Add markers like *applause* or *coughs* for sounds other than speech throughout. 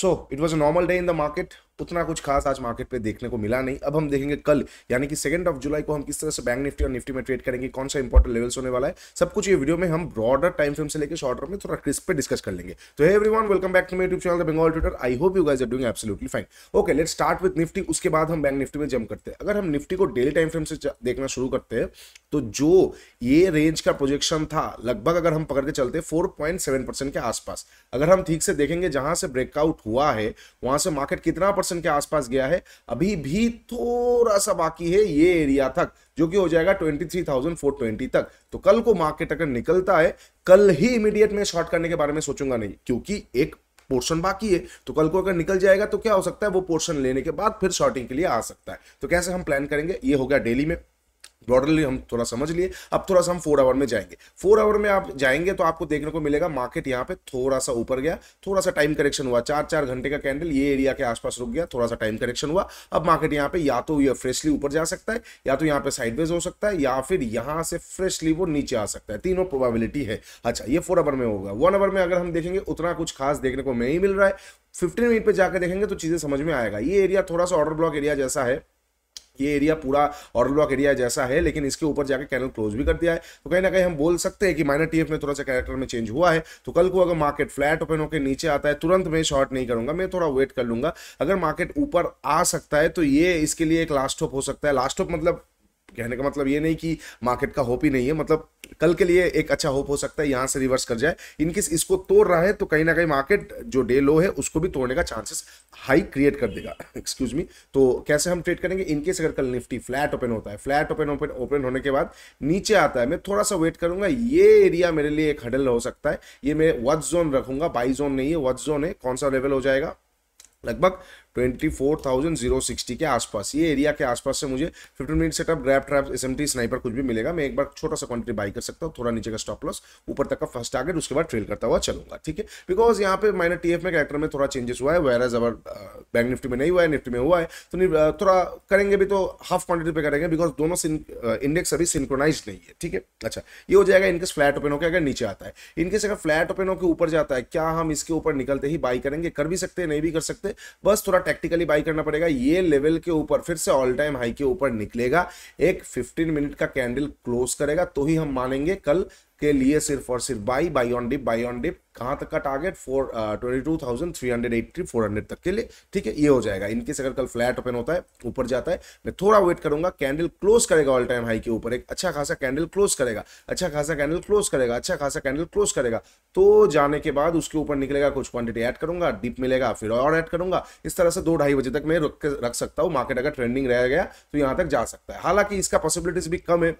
So it was a normal day in the market. उतना कुछ खास आज मार्केट पे देखने को मिला नहीं अब हम देखेंगे कल यानी कि सेकंड ऑफ जुलाई को हम किस तरह से बैंक निफ्टी और निफ्टी में ट्रेड करेंगे कौन सा इंपॉर्टेंट लेवल्स होने वाला है सब कुछ ये वीडियो में हम ब्रॉडर टाइम फ्रेम से लेकर शॉर्टर में थोड़ा क्रिस्प पे डिस्कस कर लेंगे तो everyone welcome back to YouTube channel Bengal Twitter I hope you guys are doing absolutely fine okay let start with Nifty उसके बाद हम बैंक निफ्टी में जम करते हैं अगर हम निफ्टी को डेली टाइम फ्रेम से देखना शुरू करते हैं तो जो ये रेंज का प्रोजेक्शन था लगभग अगर हम पकड़ के चलते फोर परसेंट के आसपास अगर हम ठीक से देखेंगे जहां से ब्रेकआउट हुआ है वहां से मार्केट कितना परसेंट के आसपास गया है अभी भी थोड़ा सा बाकी है ये एरिया तक जो कि हो जाएगा twenty three thousand four twenty तक तो कल को मार्केट अगर निकलता है कल ही इमीडिएट में शॉर्ट करने के बारे में सोचूंगा नहीं क्योंकि एक पोर्शन बाकी है तो कल को अगर निकल जाएगा तो क्या हो सकता है वो पोर्शन लेने के बाद फिर शॉर्टिंग के लिए आ सकता है तो कैसे हम प्लान करेंगे ये हो गया डेली में ब्रॉडरली हम थोड़ा समझ लिए अब थोड़ा सा हम फोर आवर में जाएंगे फोर आवर में आप जाएंगे तो आपको देखने को मिलेगा मार्केट यहाँ पे थोड़ा सा ऊपर गया थोड़ा सा टाइम करेक्शन हुआ चार चार घंटे का कैंडल ये एरिया के आसपास रुक गया थोड़ा सा टाइम करेक्शन हुआ अब मार्केट यहाँ पे या तो ये फ्रेशली ऊपर जा सकता है या तो यहाँ पे साइडवेज हो सकता है या फिर यहाँ से फ्रेशली वो नीचे आ सकता है तीनों प्रोबेबिलिटी है अच्छा ये फोर आवर में होगा वन आवर में अगर हम देखेंगे उतना कुछ खास देखने को नहीं मिल रहा है फिफ्टीन मिनट पर जाकर देखेंगे तो चीज़ें समझ में आएगा ये एरिया थोड़ा सा ऑर्डर ब्लॉक एरिया जैसा है ये एरिया पूरा और ब्लॉक एरिया जैसा है लेकिन इसके ऊपर जाकर कैनल क्लोज भी कर दिया है तो कहीं ना कहीं हम बोल सकते हैं कि माइनर टीएफ में थोड़ा सा कैरेक्टर में चेंज हुआ है तो कल को अगर मार्केट फ्लैट ओपन होकर नीचे आता है तुरंत मैं शॉर्ट नहीं करूंगा मैं थोड़ा वेट कर लूंगा अगर मार्केट ऊपर आ सकता है तो ये इसके लिए एक लास्ट ऑफ हो सकता है लास्ट ऑफ मतलब कहने का मतलब ये नहीं कि मार्केट का होप ही नहीं है मतलब कल के लिए एक अच्छा होप हो सकता है यहाँ से रिवर्स कर जाए इनकेस इसको तोड़ रहा है तो कहीं ना कहीं मार्केट जो डे लो है उसको भी तोड़ने का चांसेस हाई क्रिएट कर देगा एक्सक्यूज *coughs* मी तो कैसे हम ट्रेड करेंगे इनकेस अगर कल निफ्टी फ्लैट ओपन होता है फ्लैट ओपन ओपन ओपन होने के बाद नीचे आता है मैं थोड़ा सा वेट करूंगा ये एरिया मेरे लिए एक हडल हो सकता है ये मैं वॉच जोन रखूंगा बाई जोन नहीं है वॉच जोन है कौन सा लेवल हो जाएगा लगभग twenty four thousand zero sixty के आसपास ये एरिया के आसपास से मुझे 15 minute setup grab trap S M T sniper कुछ भी मिलेगा मैं एक बार छोटा सा क्वांटिटी बाई कर सकता हूँ थोड़ा नीचे का स्टॉप लॉस ऊपर तक का फर्स्ट टारगेट उसके बाद ट्रेल करता हुआ चलूंगा ठीक है बिकॉज यहाँ पे माइनर टी में कैरेक्टर में थोड़ा चेंजेस हुआ है वेराज अवर बैंक निफ्टी में नहीं हुआ है निफ्टी में हुआ है तो uh, थोड़ा करेंगे भी तो हाफ क्वांटिटी पे करेंगे बिकॉज दोनों इंडेक्स uh, अभी सिंक्रोनाइज नहीं है ठीक है अच्छा ये हो जाएगा इनकेस फ्लैट ओपन होकर अगर नीचे आता है इनकेस अगर फ्लैट ओपन होकर ऊपर जाता है क्या हम इसके ऊपर निकलते ही बाई करेंगे कर भी सकते हैं नहीं भी कर सकते बस थोड़ा टेक्टिकली बाई करना पड़ेगा ये लेवल के ऊपर फिर से ऑल टाइम हाई के ऊपर निकलेगा एक 15 मिनट का कैंडल क्लोज करेगा तो ही हम मानेंगे कल के लिए सिर्फ और सिर्फ buy buy on dip buy on dip कहाँ तक का target four twenty two thousand three hundred eighty four hundred तक के लिए ठीक है ये हो जाएगा इनके से अगर कल फ्लैट ओपन होता है ऊपर जाता है मैं थोड़ा वेट करूंगा कैंडल क्लोज करेगा ऑल टाइम हाई के ऊपर एक अच्छा खासा कैंडल क्लोज करेगा अच्छा खासा कैंडल क्लोज करेगा अच्छा खासा कैंडल क्लोज करेगा तो जाने के बाद उसके ऊपर निकलेगा कुछ क्वांटिटी ऐड करूंगा डिप मिलेगा फिर और ऐड करूंगा इस तरह से दो ढाई बजे तक मैं रख सकता हूँ मार्केट अगर ट्रेंडिंग रह गया तो यहाँ तक जा सकता है हालांकि इसका पॉसिबिलिटीज भी कम है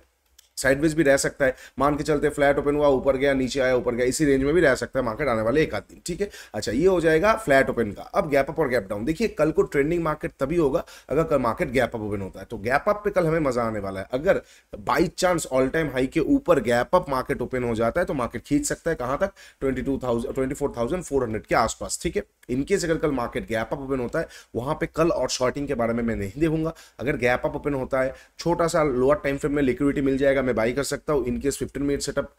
साइडवेज भी रह सकता है मान के चलते फ्लैट ओपन हुआ ऊपर गया नीचे आया ऊपर गया इसी रेंज में भी रह सकता है मार्केट आने वाले एक आध दिन ठीक है अच्छा ये हो जाएगा फ्लैट ओपन का अब गैप अप और गैप डाउन देखिए कल को ट्रेंडिंग मार्केट तभी होगा अगर कल मार्केट गैप अप ओपन होता है तो गैप अप पे कल हमें मजा आने वाला है अगर by chance all time high के ऊपर गैप अप मार्केट ओपन हो जाता है तो मार्केट खींच सकता है कहां तक twenty two thousand twenty four thousand four hundred के आसपास ठीक है इनकेस अगर कल मार्केट गैप अप ओपन होता है वहां पे कल और शॉर्टिंग के बारे में मैं नहीं देखूंगा अगर गैप अप ओपन होता है छोटा सा लोअर टाइम फ्रेम में लिक्विडिटी मिल जाएगा मैं बाई कर सकता हूँ इनकेस फिफ्टीन मिनट सेटअप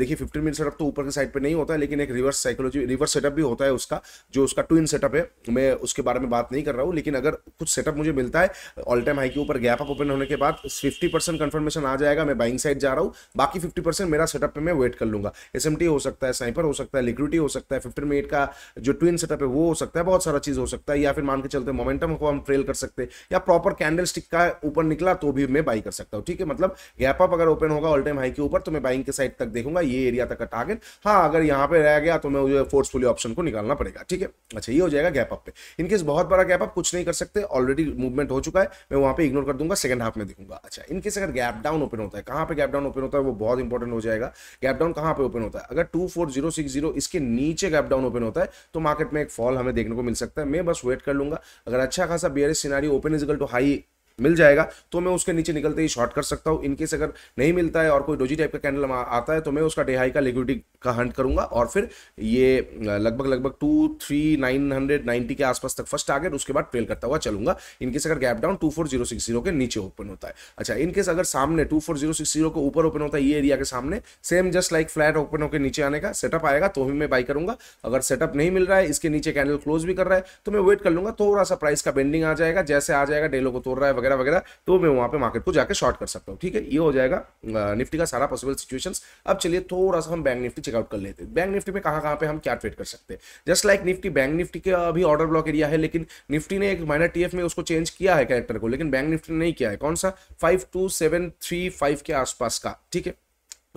देखिए फिफ्टीन मिनट सेटअप तो ऊपर के साइड पर नहीं होता है लेकिन एक रिवर्स साइकोलॉजी रिवर्स सेटअप भी होता है उसका जो उसका ट्विन सेटअप है मैं उसके बारे में बात नहीं कर रहा हूँ लेकिन अगर कुछ सेटअप मुझे मिलता है ऑल टाइम हाई के ऊपर गैप अप ओपन होने के बाद फिफ्टी परसेंट कन्फर्मेशन आ जाएगा मैं बाइंग साइड जा रहा हूँ बाकी फिफ्टी परसेंट मेरा सेटअप पर मैं वेट कर लूँगा एस हो सकता है साइपर हो सकता है लिक्विडिटी हो सकता है फिफ्टीन मिनट का जो ट्विन सेटअप है वो हो सकता है बहुत सारा चीज़ हो सकता है या फिर मान के चलते मोमेंटम को हम ट्रेल कर सकते हैं या प्रॉपर कैंडल स्टिक का ऊपर निकला तो भी मैं बाई कर सकता हूँ ठीक है मतलब गैप अप अगर अगर ओपन होगा ऑल टाइम हाई के ऊपर तो मैं बाइंग के साइड तक देखूंगा ये एरिया तक का टारगेट हाँ अगर यहाँ पे रह गया तो मैं जो फोर्सफुली ऑप्शन को निकालना पड़ेगा ठीक है अच्छा ये हो जाएगा गैप अप पे इनकेस बहुत बड़ा गैप अप कुछ नहीं कर सकते ऑलरेडी मूवमेंट हो चुका है मैं वहाँ पे इग्नोर कर दूंगा सेकंड हाफ में देखूंगा अच्छा इनकेस अगर गैप डाउन ओपन होता है कहाँ पे गैप डाउन ओपन होता है वो बहुत इंपॉर्टेंट हो जाएगा गैप डाउन कहाँ पे ओपन होता है अगर टू इसके नीचे गैप डाउन ओपन होता है तो मार्केट में एक फॉल हमें देखने को मिल सकता है मैं बस वेट कर लूंगा अगर अच्छा खासा bear scenario open is equal to high मिल जाएगा तो मैं उसके नीचे निकलते ही शॉर्ट कर सकता हूँ इनकेस अगर नहीं मिलता है और कोई डोजी टाइप का कैंडल आता है तो मैं उसका डेहाई का लिक्विडिटी का हंट करूंगा और फिर ये लगभग लगभग two three nine hundred ninety के आसपास तक फर्स्ट टारगेट उसके बाद ट्रेल करता हुआ चलूंगा इनकेस अगर gap down two four zero six zero के नीचे ओपन होता है अच्छा इनकेस अगर सामने two four zero six zero के ऊपर ओपन होता है ये एरिया के सामने same just like flat open होकर नीचे आने का सेटअप आएगा तो भी मैं बाई करूंगा अगर सेटअप नहीं मिल रहा है इसके नीचे कैंडल क्लोज भी कर रहा है तो मैं वेट कर लूंगा थोड़ा सा प्राइस का बेंडिंग आ जाएगा जैसे आ जाएगा डेलो को तोड़ रहा है वगैरह वगैरह तो मैं वहाँ पे मार्केट को जाकर शॉर्ट कर सकता हूँ ठीक है ये हो जाएगा निफ्टी का सारा पॉसिबल सिचुएशन अब चलिए थोड़ा सा हम बैंक निफ्टी चेकआउट कर लेते हैं बैंक निफ्टी में कहाँ कहाँ पे हम क्या ट्रेड कर सकते हैं just like Nifty bank Nifty के अभी ऑर्डर ब्लॉक एरिया है लेकिन निफ्टी ने एक माइनर टी में उसको चेंज किया है कैरेक्टर को लेकिन बैंक निफ्टी ने नहीं किया है कौन सा फाइव के आसपास का ठीक है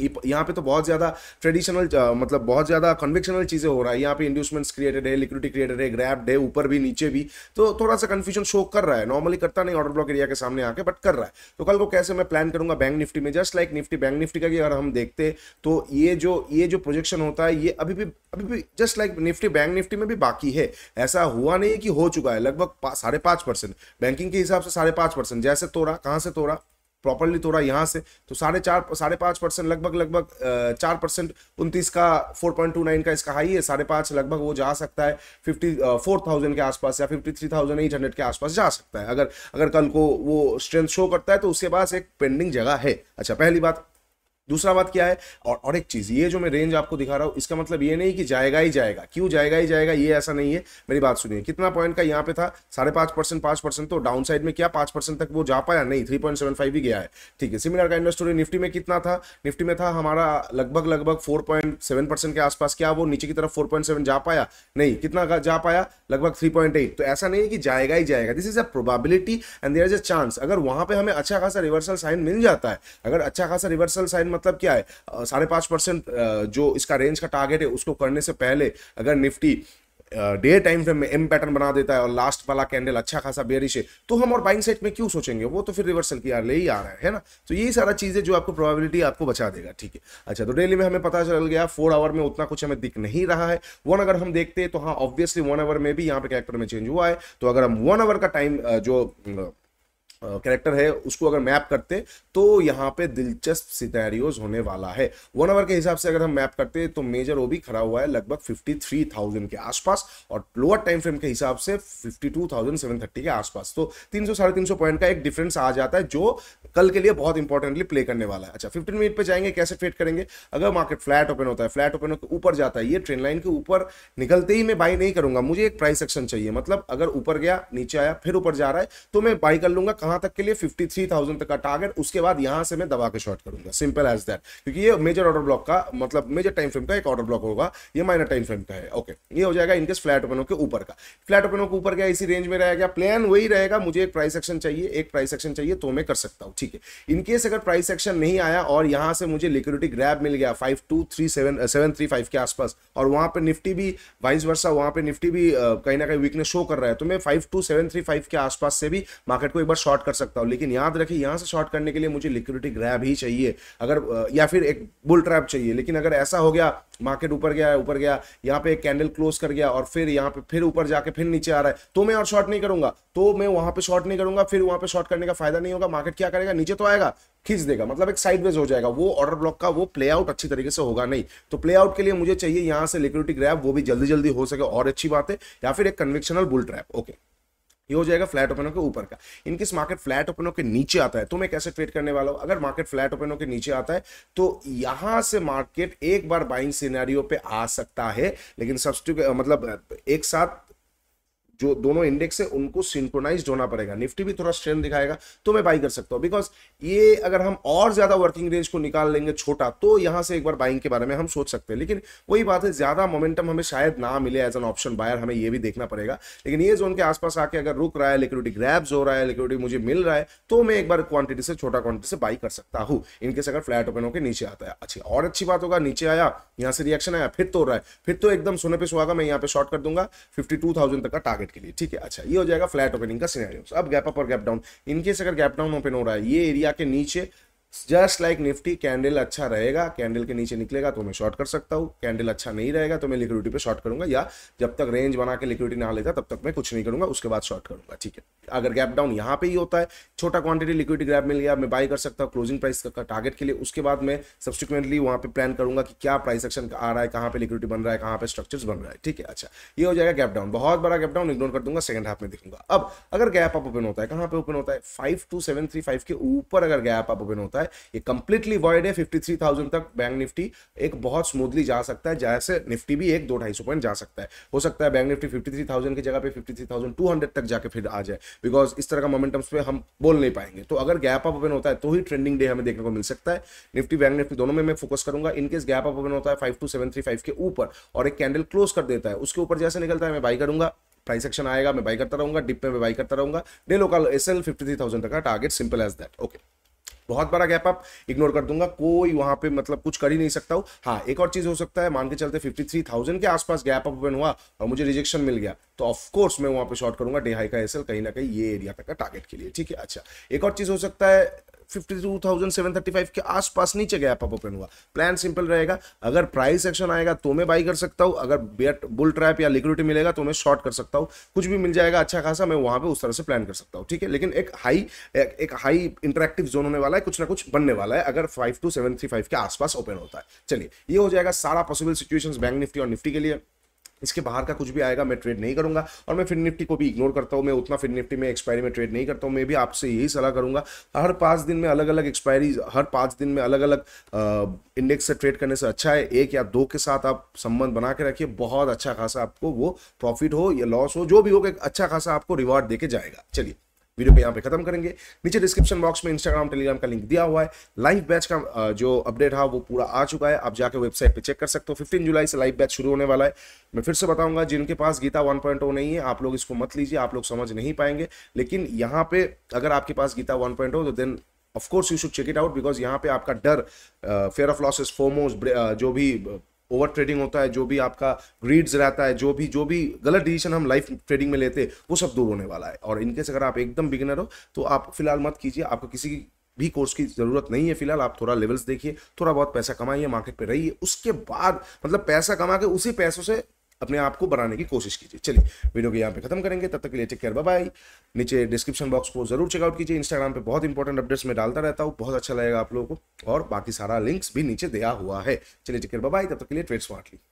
यहाँ पे तो बहुत ज़्यादा ट्रेडिशनल मतलब बहुत ज़्यादा कन्वेक्शनल चीज़ें हो रहा है यहाँ पे इंड्यूसमेंट्स क्रिएटेड है लिक्विडिटी क्रिएटेड है ग्रैप्ड है ऊपर भी नीचे भी तो थोड़ा सा कन्फ्यूजन शो कर रहा है नॉर्मली करता नहीं ऑर्डर ब्लॉक एरिया के सामने आके बट कर रहा है तो कल को कैसे मैं प्लान करूंगा बैंक निफ्टी में just like Nifty bank Nifty का अगर हम देखते तो ये जो ये जो प्रोजेक्शन होता है ये अभी भी अभी भी just like Nifty bank Nifty में भी बाकी है ऐसा हुआ नहीं कि हो चुका है लगभग साढ़े परसेंट बैंकिंग के हिसाब से साढ़े परसेंट जैसे तोड़ा कहाँ से तोड़ा प्रॉपरली तोड़ा यहाँ से तो साढ़े चार साढ़े पाँच परसेंट लगभग लगभग चार परसेंट उनतीस का फोर पॉइंट टू नाइन का इसका हाई है साढ़े पाँच लगभग वो जा सकता है फिफ्टी फोर थाउजेंड के आसपास या fifty three thousand eight hundred के आसपास जा सकता है अगर अगर कल को वो स्ट्रेंथ शो करता है तो उसके पास एक पेंडिंग जगह है अच्छा पहली बात दूसरा बात क्या है और और एक चीज़ ये जो मैं रेंज आपको दिखा रहा हूँ इसका मतलब ये नहीं कि जाएगा ही जाएगा क्यों जाएगा ही जाएगा ये ऐसा नहीं है मेरी बात सुनिए कितना पॉइंट का यहाँ पे था साढ़े पाँच परसेंट पाँच परसेंट तो डाउन साइड में क्या पाँच परसेंट तक वो जा पाया नहीं थ्री पॉइंट सेवन फाइव ही गया है ठीक है सिमिलर का इंडस्ट्री निफ्टी में कितना था निफ्टी में था हमारा लगभग लगभग फोर पॉइंट सेवन परसेंट के आसपास क्या वो नीचे की तरफ फोर पॉइंट सेवन जा पाया नहीं कितना जा पाया लगभग 3.8 तो ऐसा नहीं है कि जाएगा ही जाएगा this is a probability and there is a chance अगर वहां पे हमें अच्छा खासा रिवर्सल साइन मिल जाता है अगर अच्छा खासा रिवर्सल साइन मतलब क्या है साढ़े पांच परसेंट जो इसका रेंज का टारगेट है उसको करने से पहले अगर निफ्टी डे टाइम पे एम पैटर्न बना देता है और लास्ट वाला कैंडल अच्छा खासा बेरिश है तो हम और बाइंग सेट में क्यों सोचेंगे वो तो फिर रिवर्सल की आर ले ही आ रहा है है ना तो यही सारा चीज़ें जो आपको प्रोबेबिलिटी आपको बचा देगा ठीक है अच्छा तो डेली में हमें पता चल गया फोर आवर में उतना कुछ हमें दिख नहीं रहा है वन अगर हम देखते हैं तो हाँ ऑब्वियसली वन आवर में भी यहाँ पे कैरेक्टर में चेंज हुआ है तो अगर हम वन आवर का टाइम जो कैरेक्टर है उसको अगर मैप करते तो यहाँ पे दिलचस्प सिनेरियोज होने वाला है वन आवर के हिसाब से अगर हम मैप करते तो मेजर वो भी खड़ा हुआ है लगभग 53,000 के आसपास और लोअर टाइम फ्रेम के हिसाब से 52,730 के आसपास तो तीन सौ साढ़े तीन सौ पॉइंट का एक डिफरेंस आ जाता है जो कल के लिए बहुत इंपॉर्टेंटली प्ले करने वाला है अच्छा फिफ्टीन मिनट पर जाएंगे कैसे ट्रेड करेंगे अगर मार्केट फ्लैट ओपन होता है फ्लैट ओपन होकर ऊपर जाता है ये ट्रेन लाइन के ऊपर निकलते ही मैं बाई नहीं करूंगा मुझे एक प्राइस एक्शन चाहिए मतलब अगर ऊपर गया नीचे आया फिर ऊपर जा रहा है तो मैं बाई कर लूंगा कहां तक के लिए 53,000 तक का टारगेट उसके बाद यहां से मैं दबा के शॉर्ट करूंगा सिंपल एज दैट क्योंकि ये मेजर ऑर्डर ब्लॉक का मतलब मेजर टाइम फ्रेम का एक ऑर्डर ब्लॉक होगा ये माइनर टाइम फ्रेम का है ओके ये हो जाएगा इनकेस फ्लैट ओपनों के ऊपर का फ्लैट ओपनों के ऊपर क्या इसी रेंज में रहेगा प्लान वही रहेगा मुझे एक प्राइस एक्शन चाहिए एक प्राइस एक्शन चाहिए तो मैं कर सकता हूँ ठीक है इनकेस अगर प्राइस एक्शन नहीं आया और यहाँ से मुझे लिक्विडिटी ग्रैप मिल गया five two three seven seven three five के आसपास और वहाँ पर निफ्टी भी वाइस वर्षा वहाँ पर निफ्टी भी uh, कहीं ना कहीं वीकनेस शो कर रहा है तो मैं five two seven three five के आसपास से भी मार्केट को एक बार शॉर्ट शॉर्ट कर सकता हूँ लेकिन याद रखिए यहाँ से शॉर्ट करने के लिए मुझे लिक्विडिटी ग्रैब ही चाहिए अगर या फिर एक बुल ट्रैप चाहिए लेकिन अगर ऐसा हो गया मार्केट ऊपर गया ऊपर गया यहाँ पे एक कैंडल क्लोज कर गया और फिर यहाँ पे फिर ऊपर जाके फिर नीचे आ रहा है तो मैं और शॉर्ट नहीं करूंगा तो मैं वहां पे शॉर्ट नहीं करूंगा फिर वहां पे शॉर्ट करने का फायदा नहीं होगा मार्केट क्या करेगा नीचे तो आएगा खींच देगा मतलब एक साइडवेज हो जाएगा वो ऑर्डर ब्लॉक का वो प्ले आउट अच्छी तरीके से होगा नहीं तो प्ले आउट के लिए मुझे चाहिए यहाँ से लिक्विडिटी ग्रैप वो भी जल्दी जल्दी हो सके और अच्छी बात है या फिर एक कन्वेक्शनल बुल ट्रैप ओके ये हो जाएगा फ्लैट ओपनों के ऊपर का इनकेस मार्केट फ्लैट ओपनों के नीचे आता है तो मैं कैसे ट्रेड करने वाला हूँ अगर मार्केट फ्लैट ओपनों के नीचे आता है तो यहाँ से मार्केट एक बार बाइंग सीनारियों पे आ सकता है लेकिन सब्सिट्यू मतलब एक साथ जो दोनों इंडेक्स है उनको सिंक्रोनाइज होना पड़ेगा निफ्टी भी थोड़ा स्ट्रेंथ दिखाएगा तो मैं बाई कर सकता हूं बिकॉज ये अगर हम और ज्यादा वर्किंग रेंज को निकाल लेंगे छोटा तो यहाँ से एक बार बाइंग के बारे में हम सोच सकते हैं लेकिन वही बात है ज्यादा मोमेंटम हमें शायद ना मिले एज एन ऑप्शन बायर हमें ये भी देखना पड़ेगा लेकिन ये जोन के आसपास आके अगर रुक रहा है लिक्विडिटी ग्रैब्स हो रहा है लिक्विडिटी मुझे मिल रहा है तो मैं एक बार क्वांटिटी से छोटा क्वांटिटी से बाई कर सकता हूँ इनकेस अगर फ्लैट ओपन होकर नीचे आता है अच्छी और अच्छी बात होगा नीचे आया यहाँ से रिएक्शन आया फिर तो रहा है फिर तो एकदम सोने पे सुहागा मैं यहाँ पे शॉर्ट कर दूंगा फिफ्टी तक का टारगेट मार्केट के लिए ठीक है अच्छा ये हो जाएगा फ्लैट ओपनिंग का सीनारियो अब गैप अप और गैप डाउन इनकेस अगर गैप डाउन ओपन हो रहा है ये एरिया के नीचे जस्ट लाइक निफ्टी कैंडल अच्छा रहेगा कैंडल के नीचे निकलेगा तो मैं शॉर्ट कर सकता हूँ कैंडल अच्छा नहीं रहेगा तो मैं लिक्विडिटी पे शॉर्ट करूंगा या जब तक रेंज बना के लिक्विडिटी ना लेता तब तक मैं कुछ नहीं करूंगा उसके बाद शॉर्ट करूंगा ठीक है अगर गैप डाउन यहाँ पे ही होता है छोटा क्वांटिटी लिक्विड ग्रैप मिल गया मैं बाई कर सकता हूँ क्लोजिंग प्राइस का टारगेट के लिए उसके बाद मैं सब्सिक्वेंटली वहाँ पे प्लान करूंगा कि क्या प्राइस एक्शन आ रहा है कहाँ पे लिक्विडिटी बन रहा है कहाँ पे स्ट्रक्चर्स बन रहा है ठीक है अच्छा ये हो जाएगा गैप डाउन बहुत बड़ा गैप डाउन इग्नोर कर दूंगा सेकंड हाफ में देखूंगा अब अगर गैप अप ओपन होता है कहाँ पे ओपन होता है five two seven three five के ऊपर अगर गैप अप ओपन होता है ये कंप्लीटली वॉइड है फिफ्टी थ्री थाउजेंड तक बैंक निफ्टी एक बहुत स्मूथली जा सकता है जैसे निफ्टी भी एक दो ढाई सौ पॉइंट जा सकता है हो सकता है bank Nifty fifty three thousand की जगह पे fifty three thousand two hundred तक जाके फिर आ जाए बिकॉज इस तरह का मोमेंटम्स पे हम बोल नहीं पाएंगे तो अगर गैप अप ओपन होता है तो ही ट्रेंडिंग डे हमें देखने को मिल सकता है निफ्टी बैंक निफ्टी दोनों में मैं फोकस करूंगा इनकेस गैप अप ओपन होता है five two seven three five के ऊपर और एक कैंडल क्लोज कर देता है उसके ऊपर जैसे निकलता है मैं बाई करूंगा प्राइस एक्शन आएगा मैं बाई करता रहूंगा डिप में मैं बाई करता रहूंगा day local S L fifty three thousand का target simple as that okay बहुत बड़ा गैप अप इग्नोर कर दूंगा कोई वहां पे मतलब कुछ कर ही नहीं सकता हूँ हाँ एक और चीज हो सकता है मान के चलते 53,000 के आसपास गैप अप ओपन हुआ और मुझे रिजेक्शन मिल गया तो ऑफकोर्स मैं वहां पे शॉर्ट करूंगा डे हाई का एसएल कहीं ना कहीं ये एरिया तक का टारगेट के लिए ठीक है अच्छा एक और चीज हो सकता है 52,735 के आसपास नीचे गया अप ओपन हुआ प्लान सिंपल रहेगा अगर प्राइस एक्शन आएगा तो मैं बाई कर सकता हूँ अगर बेट बुल ट्रैप या लिक्विडिटी मिलेगा तो मैं शॉर्ट कर सकता हूँ कुछ भी मिल जाएगा अच्छा खासा मैं वहाँ पर उस तरह से प्लान कर सकता हूँ ठीक है लेकिन एक हाई एक, एक हाई इंटरेक्टिव जोन होने वाला है कुछ ना कुछ बनने वाला है अगर फाइव टू सेवन फाइव के आसपास ओपन होता है चलिए ये हो जाएगा सारा पॉसिबल सिचुएशन बैंक निफ्टी और निफ्टी के लिए इसके बाहर का कुछ भी आएगा मैं ट्रेड नहीं करूंगा और मैं फिर निफ्टी को भी इग्नोर करता हूँ मैं उतना फिर निफ्टी में एक्सपायरी में ट्रेड नहीं करता हूँ मैं भी आपसे यही सलाह करूंगा हर पाँच दिन में अलग अलग एक्सपायरी हर पाँच दिन में अलग अलग इंडेक्स से ट्रेड करने से अच्छा है एक या दो के साथ आप संबंध बना के रखिए बहुत अच्छा खासा आपको वो प्रॉफिट हो या लॉस हो जो भी हो एक अच्छा खासा आपको रिवार्ड दे के जाएगा चलिए वीडियो को यहाँ पे खत्म करेंगे नीचे डिस्क्रिप्शन बॉक्स में इंस्टाग्राम टेलीग्राम का लिंक दिया हुआ है लाइव बैच का जो अपडेट है वो पूरा आ चुका है आप जाकर वेबसाइट पे चेक कर सकते हो फिफ्टीन जुलाई से लाइव बैच शुरू होने वाला है मैं फिर से बताऊंगा जिनके पास गीता वन पॉइंट ओ नहीं है आप लोग इसको मत लीजिए आप लोग समझ नहीं पाएंगे लेकिन यहाँ पे अगर आपके पास गीता वन पॉइंट oh, तो then course you should check it out because यहाँ पे आपका डर फेयर ऑफ लॉसेस फोमोज जो भी ओवर ट्रेडिंग होता है जो भी आपका ग्रीड्स रहता है जो भी जो भी गलत डिसीजन हम लाइफ ट्रेडिंग में लेते हैं वो सब दूर होने वाला है और इनकेस अगर आप एकदम बिगिनर हो तो आप फिलहाल मत कीजिए आपको किसी भी कोर्स की ज़रूरत नहीं है फिलहाल आप थोड़ा लेवल्स देखिए थोड़ा बहुत पैसा कमाइए मार्केट पर रहिए उसके बाद मतलब पैसा कमा के उसी पैसों से अपने आप को बनाने की कोशिश कीजिए चलिए वीडियो को यहाँ पे खत्म करेंगे तब तक के लिए टेक केयर बाय नीचे डिस्क्रिप्शन बॉक्स को जरूर चेकआउट कीजिए इंस्टाग्राम पे बहुत इंपॉर्टेंट अपडेट्स मैं डालता रहता हूँ बहुत अच्छा लगेगा आप लोगों को और बाकी सारा लिंक्स भी नीचे दिया हुआ है चलिए टेक केयर बाय तब तक के लिए ट्रेड स्मार्टली